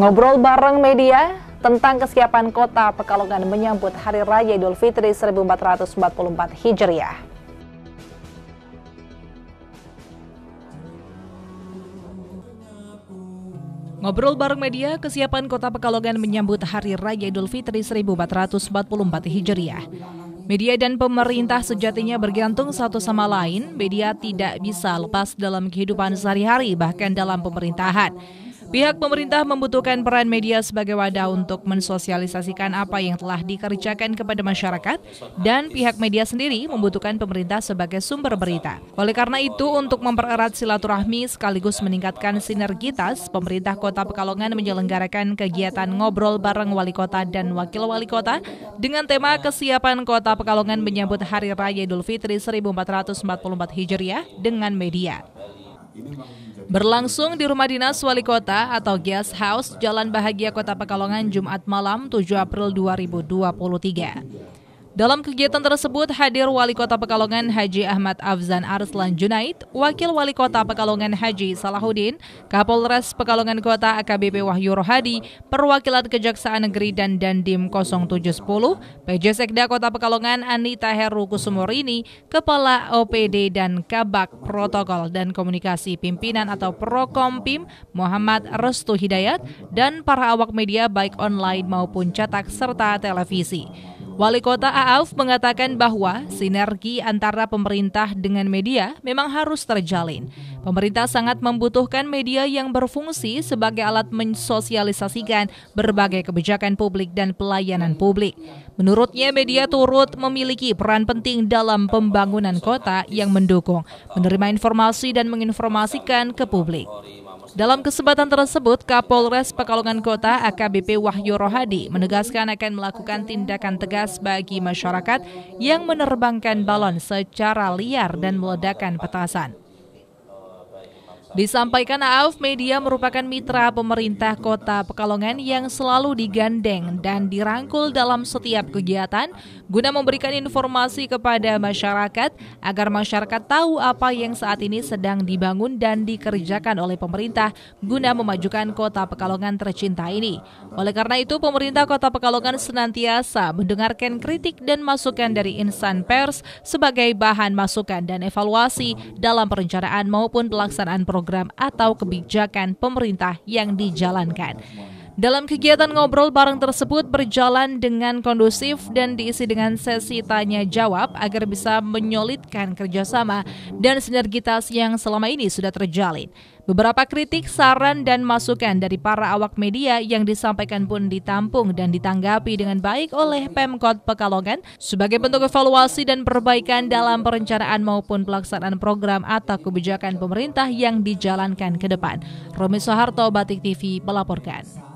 Ngobrol bareng media tentang kesiapan kota Pekalongan menyambut Hari Raya Idul Fitri 1444 Hijriah. Ngobrol bareng media, kesiapan Kota Pekalongan menyambut Hari Raya Idul Fitri 1444 Hijriah. Media dan pemerintah sejatinya bergantung satu sama lain, media tidak bisa lepas dalam kehidupan sehari-hari bahkan dalam pemerintahan. Pihak pemerintah membutuhkan peran media sebagai wadah untuk mensosialisasikan apa yang telah dikerjakan kepada masyarakat dan pihak media sendiri membutuhkan pemerintah sebagai sumber berita. Oleh karena itu, untuk mempererat silaturahmi sekaligus meningkatkan sinergitas, pemerintah Kota Pekalongan menyelenggarakan kegiatan ngobrol bareng wali kota dan wakil wali kota dengan tema kesiapan Kota Pekalongan menyambut Hari Raya Idul Fitri 1444 Hijriah dengan media. Berlangsung di rumah dinas wali kota atau guest house Jalan Bahagia Kota Pekalongan Jumat malam 7 April 2023. Dalam kegiatan tersebut hadir Wali Kota Pekalongan Haji Ahmad Afzan Arslan Junaid, Wakil Wali Kota Pekalongan Haji Salahuddin, Kapolres Pekalongan Kota AKBP Wahyu Rohadi, Perwakilan Kejaksaan Negeri dan Dandim 0710, PJ Sekda Kota Pekalongan Anita Heru Kusumorini, Kepala OPD dan Kabak Protokol dan Komunikasi Pimpinan atau Prokompim Muhammad Restu Hidayat, dan para awak media baik online maupun cetak serta televisi. Wali Kota Aauf mengatakan bahwa sinergi antara pemerintah dengan media memang harus terjalin. Pemerintah sangat membutuhkan media yang berfungsi sebagai alat mensosialisasikan berbagai kebijakan publik dan pelayanan publik. Menurutnya media turut memiliki peran penting dalam pembangunan kota yang mendukung, menerima informasi dan menginformasikan ke publik. Dalam kesempatan tersebut, Kapolres Pekalongan Kota AKBP Wahyu Rohadi menegaskan akan melakukan tindakan tegas bagi masyarakat yang menerbangkan balon secara liar dan meledakan petasan. Disampaikan AAF Media merupakan mitra pemerintah kota Pekalongan yang selalu digandeng dan dirangkul dalam setiap kegiatan guna memberikan informasi kepada masyarakat agar masyarakat tahu apa yang saat ini sedang dibangun dan dikerjakan oleh pemerintah guna memajukan kota Pekalongan tercinta ini. Oleh karena itu, pemerintah kota Pekalongan senantiasa mendengarkan kritik dan masukan dari insan pers sebagai bahan masukan dan evaluasi dalam perencanaan maupun pelaksanaan program program atau kebijakan pemerintah yang dijalankan. Dalam kegiatan ngobrol bareng tersebut berjalan dengan kondusif dan diisi dengan sesi tanya jawab agar bisa menyolidkan kerjasama dan sinergitas yang selama ini sudah terjalin. Beberapa kritik, saran, dan masukan dari para awak media yang disampaikan pun ditampung dan ditanggapi dengan baik oleh Pemkot Pekalongan sebagai bentuk evaluasi dan perbaikan dalam perencanaan maupun pelaksanaan program atau kebijakan pemerintah yang dijalankan ke depan. Romi Soeharto, Batik TV, melaporkan.